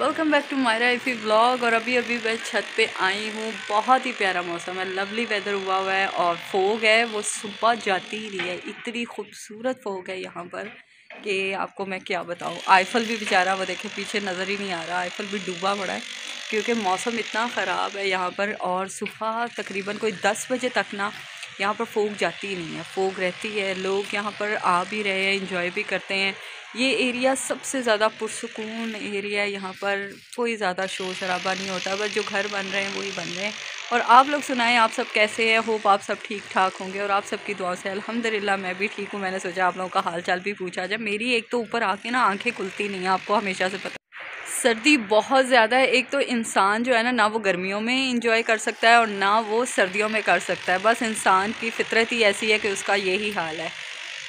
welcome back to मायरा इफ़ी blog और अभी अभी मैं छत पे आई हूँ बहुत ही प्यारा मौसम है लवली वेदर हुआ हुआ है और फोग है वो सुबह जाती ही नहीं है इतनी खूबसूरत फोग है यहाँ पर कि आपको मैं क्या बताऊँ आईफल भी बेचारा वो देखे पीछे नज़र ही नहीं आ रहा आईफल भी डूबा पड़ा है क्योंकि मौसम इतना ख़राब है यहाँ पर और सुबह तकरीबन कोई दस बजे तक ना यहाँ पर फोग जाती ही नहीं है फोग रहती है लोग यहाँ पर आ भी रहे हैं इंजॉय भी करते हैं ये एरिया सबसे ज़्यादा पुरसकून एरिया है यहाँ पर कोई ज़्यादा शोर शराबा नहीं होता बस जो घर बन रहे हैं वही बन रहे हैं और आप लोग सुनाएं आप सब कैसे हैं होप आप सब ठीक ठाक होंगे और आप सबकी दुआ से अल्हम्दुलिल्लाह मैं भी ठीक हूँ मैंने सोचा आप लोगों का हाल चाल भी पूछा जब मेरी एक तो ऊपर आके ना आँखें खुलती नहीं हैं आपको हमेशा से पता सर्दी बहुत ज़्यादा है एक तो इंसान जो है ना ना वो गर्मियों में इंजॉय कर सकता है और ना वो सर्दियों में कर सकता है बस इंसान की फितरत ही ऐसी है कि उसका यही हाल है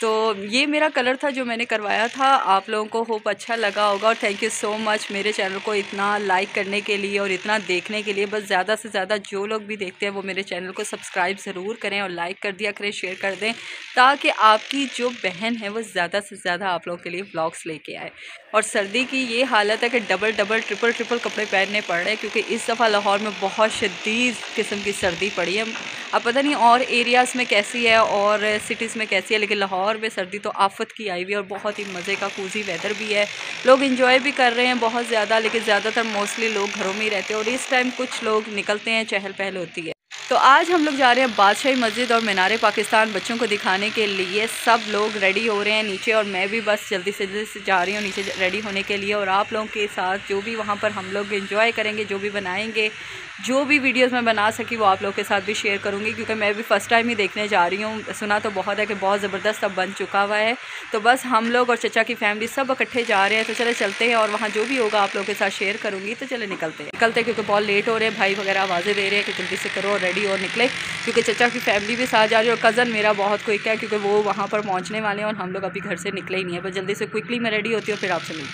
तो ये मेरा कलर था जो मैंने करवाया था आप लोगों को होप अच्छा लगा होगा और थैंक यू सो मच मेरे चैनल को इतना लाइक करने के लिए और इतना देखने के लिए बस ज़्यादा से ज़्यादा जो लोग भी देखते हैं वो मेरे चैनल को सब्सक्राइब ज़रूर करें और लाइक कर दिया करें शेयर कर दें ताकि आपकी जो बहन है वो ज़्यादा से ज़्यादा आप लोगों के लिए ब्लॉग्स लेके आए और सर्दी की ये हालत है कि डबल डबल ट्रिपल ट्रिपल कपड़े पहनने पड़ रहे हैं क्योंकि इस दफ़ा लाहौर में बहुत शदीद किस्म की सर्दी पड़ी है अब पता नहीं और एरियाज़ में कैसी है और सिटीज़ में कैसी है लेकिन लाहौर में सर्दी तो आफत की आई हुई है और बहुत ही मज़े का कूजी वेदर भी है लोग इन्जॉय भी कर रहे हैं बहुत ज़्यादा लेकिन ज़्यादातर मोस्टली लोग घरों में ही रहते हैं और इस टाइम कुछ लोग निकलते हैं चहल पहल होती है तो आज हम लोग जा रहे हैं बादशाही मस्जिद और मीनार पाकिस्तान बच्चों को दिखाने के लिए सब लोग रेडी हो रहे हैं नीचे और मैं भी बस जल्दी से जल्दी से जा रही हूँ नीचे रेडी होने के लिए और आप लोगों के साथ जो भी वहाँ पर हम लोग इन्जॉय करेंगे जो भी बनाएंगे जो भी वीडियोस मैं बना सकी वो आप लोग के साथ भी शेयर करूँगी क्योंकि मैं भी फ़र्स्ट टाइम ही देखने जा रही हूँ सुना तो बहुत है कि बहुत ज़बरदस्त अब बन चुका हुआ है तो बस हम लोग और चचा की फैमिली सब इकट्ठे जा रहे हैं तो चले चलते हैं और वहाँ जो भी होगा आप लोग के साथ शेयर करूँगी तो चले निकलते हैं निकलते क्योंकि बहुत लेट हो रहे हैं भाई वगैरह आवाज़ें दे रहे हैं कि जल्दी से करो और रेडी और निकले क्योंकि चचा की फैमिली भी साथ जा रही है और कज़न मेरा बहुत क्विक है क्योंकि वो वहाँ पर पहुँचने वाले हैं और हम लोग अभी घर से निकले ही नहीं है बस जल्दी से क्विकली मैं रेडी होती हूँ फिर आपसे मिलती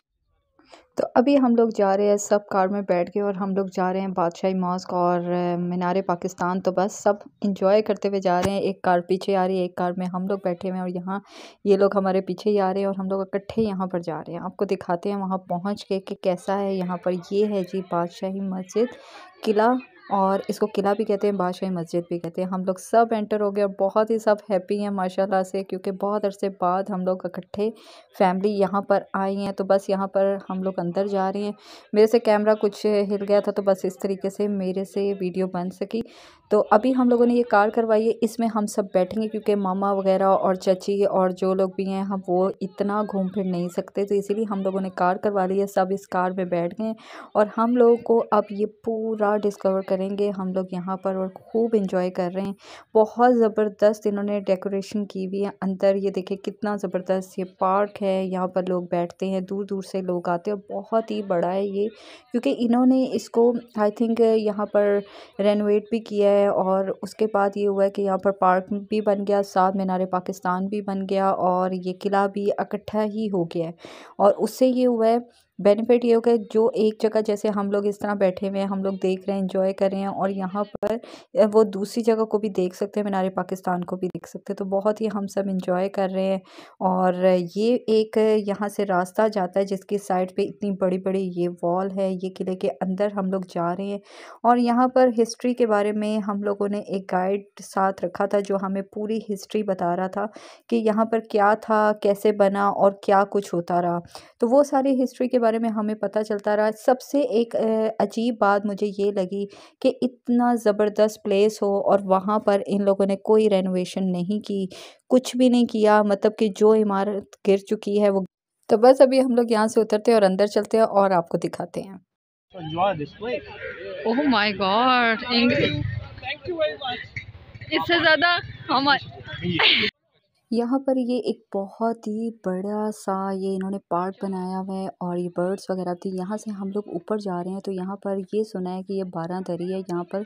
तो अभी हम लोग जा रहे हैं सब कार में बैठ के और हम लोग जा रहे हैं बादशाही मॉस्क और मीनार पाकिस्तान तो बस सब इंजॉय करते हुए जा रहे हैं एक कार पीछे आ रही है एक कार में हम लोग बैठे हुए हैं और यहाँ ये लोग हमारे पीछे ही आ रहे हैं और हम लोग इकट्ठे यहाँ पर जा रहे हैं आपको दिखाते हैं वहाँ पहुँच के कि कैसा है यहाँ पर ये है जी बादशाही मस्जिद किला और इसको किला भी कहते हैं बादशाही मस्जिद भी कहते हैं हम लोग सब एंटर हो गए और बहुत ही सब हैप्पी हैं माशाल्लाह से क्योंकि बहुत अरसे बाद हम लोग इकट्ठे फैमिली यहाँ पर आई हैं तो बस यहाँ पर हम लोग अंदर जा रहे हैं मेरे से कैमरा कुछ हिल गया था तो बस इस तरीके से मेरे से वीडियो बन सकी तो अभी हम लोगों ने ये कार करवाई है इसमें हम सब बैठेंगे क्योंकि मामा वगैरह और चाची और जो लोग भी हैं हम वो इतना घूम फिर नहीं सकते तो इसीलिए हम लोगों ने कार करवा ली है सब इस कार में बैठ गए और हम लोगों को अब ये पूरा डिस्कवर कर करेंगे हम लोग यहाँ पर और खूब इंजॉय कर रहे हैं बहुत ज़बरदस्त इन्होंने डेकोरेशन की हुई है अंदर ये देखे कितना ज़बरदस्त ये पार्क है यहाँ पर लोग बैठते हैं दूर दूर से लोग आते हैं और बहुत ही बड़ा है ये क्योंकि इन्होंने इसको आई थिंक यहाँ पर रेनोवेट भी किया है और उसके बाद ये हुआ है कि यहाँ पर पार्क भी बन गया साथ मीनार पाकिस्तान भी बन गया और ये किला भी इकट्ठा ही हो गया है और उससे ये हुआ है बेनिफिट ये होगा जो एक जगह जैसे हम लोग इस तरह बैठे हुए हैं हम लोग देख रहे हैं इंजॉय कर रहे हैं और यहाँ पर वो दूसरी जगह को भी देख सकते हैं मीनारे पाकिस्तान को भी देख सकते हैं तो बहुत ही हम सब इंजॉय कर रहे हैं और ये एक यहाँ से रास्ता जाता है जिसकी साइड पे इतनी बड़ी बड़ी ये वॉल है ये किले के अंदर हम लोग जा रहे हैं और यहाँ पर हिस्ट्री के बारे में हम लोगों ने एक गाइड साथ रखा था जो हमें पूरी हिस्ट्री बता रहा था कि यहाँ पर क्या था कैसे बना और क्या कुछ होता रहा तो वो सारी हिस्ट्री के बारे में हमें पता चलता रहा सबसे एक अजीब बात मुझे ये लगी कि इतना ज़बरदस्त प्लेस हो और वहाँ पर इन लोगों ने कोई रेनोवेशन नहीं की कुछ भी नहीं किया मतलब कि जो इमारत गिर चुकी है वो तो बस अभी हम लोग यहाँ से उतरते हैं और अंदर चलते हैं और आपको दिखाते हैं ओह माय गॉड इससे ज़्यादा हमारे यहाँ पर ये एक बहुत ही बड़ा सा ये इन्होंने पार्क बनाया हुआ है और ये बर्ड्स वगैरह थी यहाँ से हम लोग ऊपर जा रहे हैं तो यहाँ पर ये सुना है कि ये बारह दरी है यहाँ पर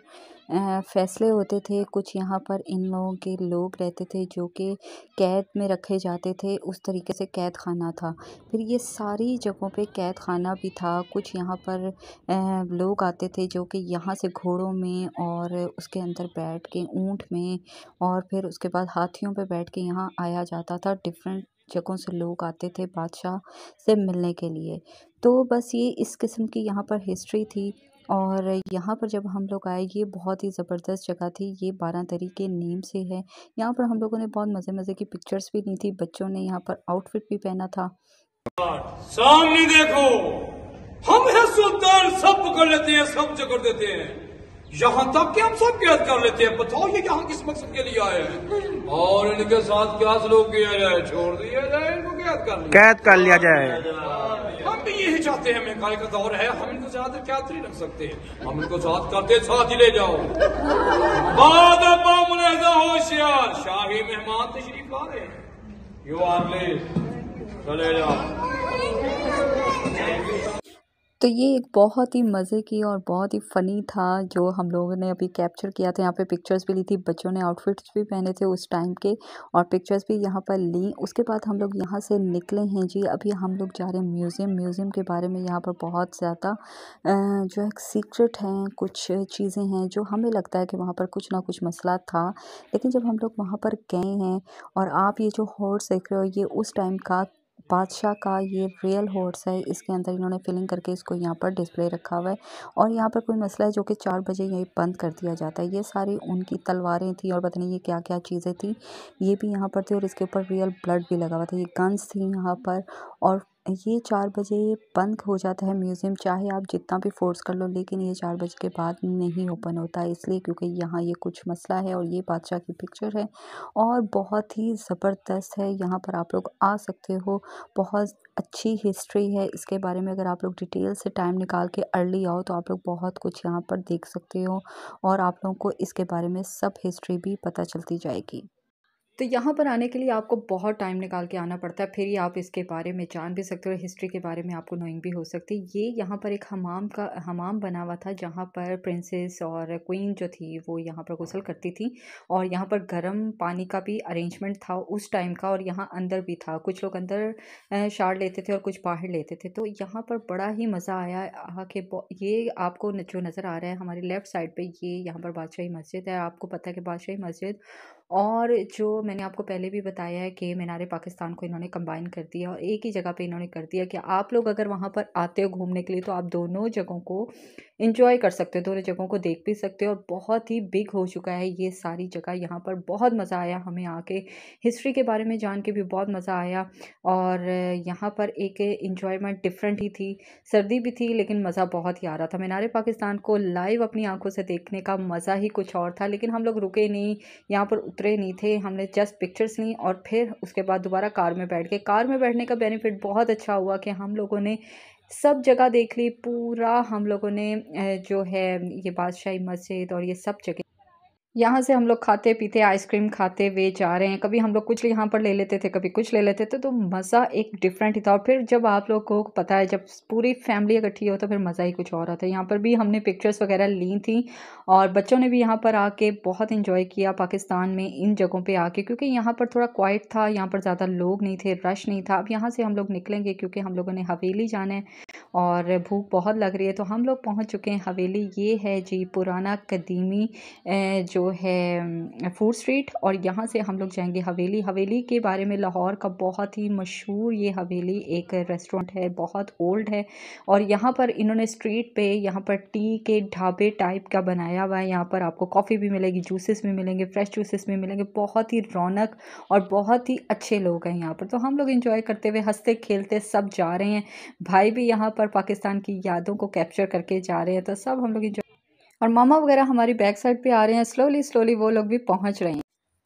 फैसले होते थे कुछ यहाँ पर इन लोगों के लोग रहते थे जो कि कैद में रखे जाते थे उस तरीके से कैद खाना था फिर ये सारी जगहों पे कैद खाना भी था कुछ यहाँ पर लोग आते थे जो कि यहाँ से घोड़ों में और उसके अंदर बैठ के ऊँट में और फिर उसके बाद हाथियों पर बैठ के यहाँ यहाँ आया जाता था डिफरेंट जगहों से लोग आते थे बादशाह से मिलने के लिए तो बस ये इस किस्म की यहाँ पर हिस्ट्री थी और यहाँ पर जब हम लोग आए ये बहुत ही ज़बरदस्त जगह थी ये बारह तरी के नेम से है यहाँ पर हम लोगों ने बहुत मज़े मज़े की पिक्चर्स भी ली थी बच्चों ने यहाँ पर आउटफिट भी पहना था सामने देखो हम है सुल्तान सब पकड़ लेते हैं सब जगह देते हैं यहाँ तक कि हम सब कैद कर लेते हैं बताओ ये मकसद के लिए आए हैं और इनके साथ क्या सलूक किया जाए छोड़ दिया जाए इनको कैद कर लिया कैद कर लिया जाए हम भी यही चाहते हैं महंगाई का दौर है हम इनको साथ क्या नहीं रख सकते हम इनको साथ करते साथ ही ले जाओ बाद होशियार शाही मेहमान तशरीफ आ रहे हैं यू आर ले चले जाओ तो ये एक बहुत ही मज़े की और बहुत ही फ़नी था जो हम लोगों ने अभी कैप्चर किया था यहाँ पे पिक्चर्स भी ली थी बच्चों ने आउटफिट्स भी पहने थे उस टाइम के और पिक्चर्स भी यहाँ पर ली उसके बाद हम लोग यहाँ से निकले हैं जी अभी हम लोग जा रहे हैं म्यूज़ियम म्यूज़ियम के बारे में यहाँ पर बहुत ज़्यादा जो है सीक्रेट हैं कुछ चीज़ें हैं जो हमें लगता है कि वहाँ पर कुछ ना कुछ मसला था लेकिन जब हम लोग वहाँ पर गए हैं और आप ये जो हॉर्स देख रहे हो ये उस टाइम का बादशाह का ये रियल हॉर्स है इसके अंदर इन्होंने फिलिंग करके इसको यहाँ पर डिस्प्ले रखा हुआ है और यहाँ पर कोई मसला है जो कि चार बजे यही बंद कर दिया जाता है ये सारी उनकी तलवारें थी और पता नहीं ये क्या क्या चीज़ें थी ये भी यहाँ पर थी और इसके ऊपर रियल ब्लड भी लगा हुआ था ये गन्स थी यहाँ पर और ये चार बजे बंद हो जाता है म्यूज़ियम चाहे आप जितना भी फोर्स कर लो लेकिन ये चार बजे के बाद नहीं ओपन होता है इसलिए क्योंकि यहाँ ये कुछ मसला है और ये बादशाह की पिक्चर है और बहुत ही ज़बरदस्त है यहाँ पर आप लोग आ सकते हो बहुत अच्छी हिस्ट्री है इसके बारे में अगर आप लोग डिटेल से टाइम निकाल के अर्ली आओ तो आप लोग बहुत कुछ यहाँ पर देख सकते हो और आप लोगों को इसके बारे में सब हिस्ट्री भी पता चलती जाएगी तो यहाँ पर आने के लिए आपको बहुत टाइम निकाल के आना पड़ता है फिर ही आप इसके बारे में जान भी सकते हो हिस्ट्री के बारे में आपको नोइंग भी हो सकती है ये यहाँ पर एक हमाम का हमाम बना हुआ था जहाँ पर प्रिंसेस और क्वीन जो थी वो यहाँ पर गुसल करती थी और यहाँ पर गर्म पानी का भी अरेंजमेंट था उस टाइम का और यहाँ अंदर भी था कुछ लोग अंदर शार लेते थे और कुछ बाहर लेते थे तो यहाँ पर बड़ा ही मज़ा आया कि ये आपको जो नज़र आ रहा है हमारी लेफ़्ट साइड पर ये यहाँ पर बादशाही मस्जिद है आपको पता है कि बादशाही मस्जिद और जो मैंने आपको पहले भी बताया है कि मीनार पाकिस्तान को इन्होंने कंबाइन कर दिया और एक ही जगह पे इन्होंने कर दिया कि आप लोग अगर वहाँ पर आते हो घूमने के लिए तो आप दोनों जगहों को इंजॉय कर सकते हो दोनों जगहों को देख भी सकते हो और बहुत ही बिग हो चुका है ये सारी जगह यहाँ पर बहुत मज़ा आया हमें आके हिस्ट्री के बारे में जान के भी बहुत मज़ा आया और यहाँ पर एक इंजॉयमेंट डिफरेंट ही थी सर्दी भी थी लेकिन मज़ा बहुत ही आ रहा था मीनार पाकिस्तान को लाइव अपनी आंखों से देखने का मज़ा ही कुछ और था लेकिन हम लोग रुके नहीं यहाँ पर उतरे नहीं थे हमने जस्ट पिक्चर्स ली और फिर उसके बाद दोबारा कार में बैठ गए कार में बैठने का बेनिफिट बहुत अच्छा हुआ कि हम लोगों ने सब जगह देख ली पूरा हम लोगों ने जो है ये बादशाही मस्जिद और ये सब जगह यहाँ से हम लोग खाते पीते आइसक्रीम खाते हुए जा रहे हैं कभी हम लोग कुछ यहाँ पर ले लेते थे कभी कुछ ले लेते थे तो मज़ा एक डिफरेंट ही था और फिर जब आप लोग को पता है जब पूरी फैमिली इकट्ठी हो तो फिर मज़ा ही कुछ और आता है यहाँ पर भी हमने पिक्चर्स वगैरह ली थी और बच्चों ने भी यहाँ पर आके बहुत इन्जॉय किया पाकिस्तान में इन जगहों पर आके क्योंकि यहाँ पर थोड़ा क्वाइट था यहाँ पर ज़्यादा लोग नहीं थे रश नहीं था अब यहाँ से हम लोग निकलेंगे क्योंकि हम लोगों ने हवेली जाना है और भूख बहुत लग रही है तो हम लोग पहुँच चुके हैं हवेली ये है जी पुराना कदीमी जो है फोर स्ट्रीट और यहाँ से हम लोग जाएंगे हवेली हवेली के बारे में लाहौर का बहुत ही मशहूर ये हवेली एक रेस्टोरेंट है बहुत ओल्ड है और यहाँ पर इन्होंने स्ट्रीट पे यहाँ पर टी के ढाबे टाइप का बनाया हुआ है यहाँ पर आपको कॉफ़ी भी मिलेगी जूसेस भी मिलेंगे फ्रेश जूसेस भी मिलेंगे बहुत ही रौनक और बहुत ही अच्छे लोग हैं यहाँ पर तो हम लोग इन्जॉय करते हुए हंसते खेलते सब जा रहे हैं भाई भी यहाँ पर पाकिस्तान की यादों को कैप्चर करके जा रहे हैं तो सब हम लोग इन्जॉय और मामा वगैरह हमारी बैक साइड पे आ रहे हैं स्लोली स्लोली वो लोग भी पहुंच रहे हैं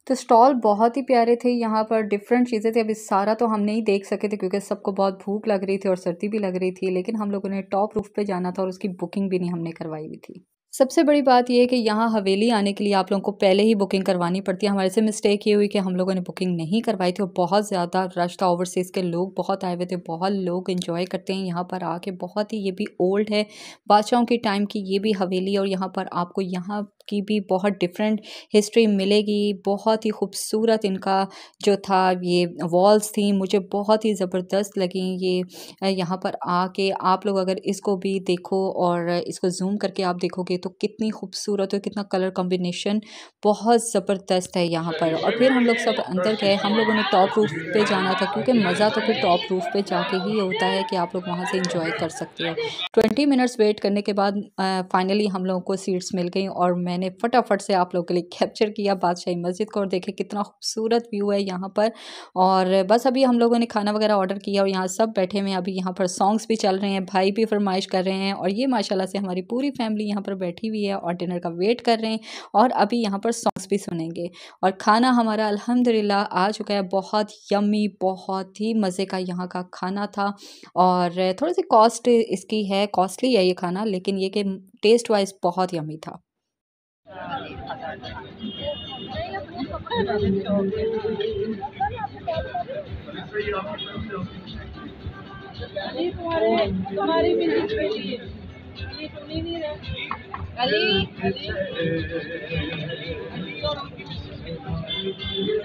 तो स्टॉल बहुत ही प्यारे थे यहाँ पर डिफरेंट चीज़ें थी अभी सारा तो हम नहीं देख सके थे क्योंकि सबको बहुत भूख लग रही थी और सर्दी भी लग रही थी लेकिन हम लोगों ने टॉप रूफ पे जाना था और उसकी बुकिंग भी नहीं हमने करवाई हुई थी सबसे बड़ी बात यह है कि यहाँ हवेली आने के लिए आप लोगों को पहले ही बुकिंग करवानी पड़ती है हमारे से मिस्टेक ये हुई कि हम लोगों ने बुकिंग नहीं करवाई थी और बहुत ज़्यादा रश था ओवरसीज़ के लोग बहुत आए हुए थे बहुत लोग इन्जॉय करते हैं यहाँ पर आके बहुत ही ये भी ओल्ड है बादशाहों के टाइम की ये भी हवेली और यहाँ पर आपको यहाँ की भी बहुत डिफरेंट हिस्ट्री मिलेगी बहुत ही खूबसूरत इनका जो था ये वॉल्स थी मुझे बहुत ही ज़बरदस्त लगी ये यहाँ पर आके आप लोग अगर इसको भी देखो और इसको जूम करके आप देखोगे तो कितनी खूबसूरत और कितना कलर कॉम्बिनेशन बहुत ज़बरदस्त है यहाँ पर और फिर हम लोग सब अंदर गए हम लोगों ने टॉप रूफ पे जाना था क्योंकि मज़ा तो फिर टॉप रूफ पे जाके ही होता है कि आप लोग वहाँ से इंजॉय कर सकते हो ट्वेंटी मिनट्स वेट करने के बाद फाइनली हम लोगों को सीट्स मिल गई और मैंने फटाफट से आप लोगों के लिए कैप्चर किया बादशाही मस्जिद को और देखे कितना खूबसूरत व्यू है यहाँ पर और बस अभी हम लोगों ने खाना वगैरह ऑर्डर किया और यहाँ सब बैठे हुए अभी यहाँ पर सॉन्ग्स भी चल रहे हैं भाई भी फरमाइश कर रहे हैं और ये माशाल्लाह से हमारी पूरी फैमिली यहाँ पर बैठी बैठी हुई है और डिनर का वेट कर रहे हैं और अभी यहाँ पर सॉन्ग्स भी सुनेंगे और खाना हमारा अल्हम्दुलिल्लाह आ चुका है बहुत यमी बहुत ही मज़े का यहाँ का खाना था और थोड़ी सी कॉस्ट इसकी है कॉस्टली है ये खाना लेकिन ये कि टेस्ट वाइज बहुत यमी था तुम्हारे तुम्हारी विजिट ये तो नहीं रहे Ali, Ali,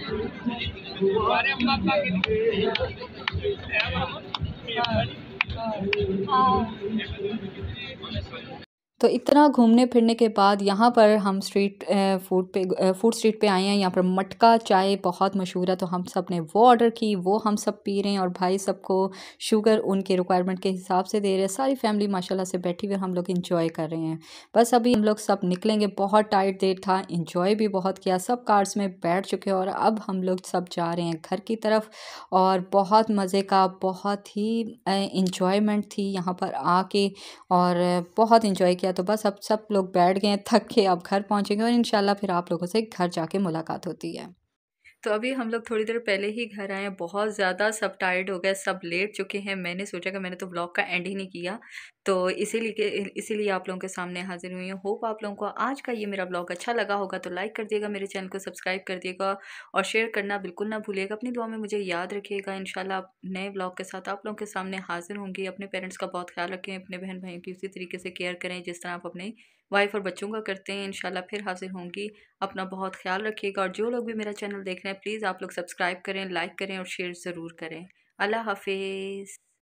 Ali, Ali, Ali, तो इतना घूमने फिरने के बाद यहाँ पर हम स्ट्रीट फूड पे फूड स्ट्रीट पे आए हैं यहाँ पर मटका चाय बहुत मशहूर है तो हम सब ने वो ऑर्डर की वो हम सब पी रहे हैं और भाई सबको शुगर उनके रिक्वायरमेंट के हिसाब से दे रहे हैं सारी फैमिली माशाल्लाह से बैठी हुई हम लोग इंजॉय कर रहे हैं बस अभी हम लोग सब निकलेंगे बहुत टाइट देर था इंजॉय भी बहुत किया सब कार्स में बैठ चुके और अब हम लोग सब जा रहे हैं घर की तरफ और बहुत मज़े का बहुत ही इंजॉयमेंट थी यहाँ पर आके और बहुत इंजॉय किया गया तो बस अब सब लोग बैठ गए थक के अब घर पहुँचेंगे और इन फिर आप लोगों से घर जाके मुलाकात होती है तो अभी हम लोग थोड़ी देर पहले ही घर आए हैं बहुत ज़्यादा सब टायर्ड हो गए सब लेट चुके हैं मैंने सोचा कि मैंने तो ब्लॉग का एंड ही नहीं किया तो इसीलिए इसीलिए आप लोगों के सामने हाजिर हुई हूँ होप आप लोगों को आज का ये मेरा ब्लॉग अच्छा लगा होगा तो लाइक कर दिएगा मेरे चैनल को सब्सक्राइब कर दिएगा और शेयर करना बिल्कुल ना भूलिएगा अपनी दुआ में मुझे याद रखिएगा इन आप नए ब्लॉग के साथ आप लोगों के सामने हाजिर होंगी अपने पेरेंट्स का बहुत ख्याल रखें अपने बहन भाइयों की उसी तरीके से केयर करें जिस तरह आप अपने वाइफ और बच्चों का करते हैं इन फिर हाजिर होंगी अपना बहुत ख्याल रखिएगा और जो लोग भी मेरा चैनल देख रहे हैं प्लीज़ आप लोग सब्सक्राइब करें लाइक करें और शेयर ज़रूर करें अल्लाह हाफिज़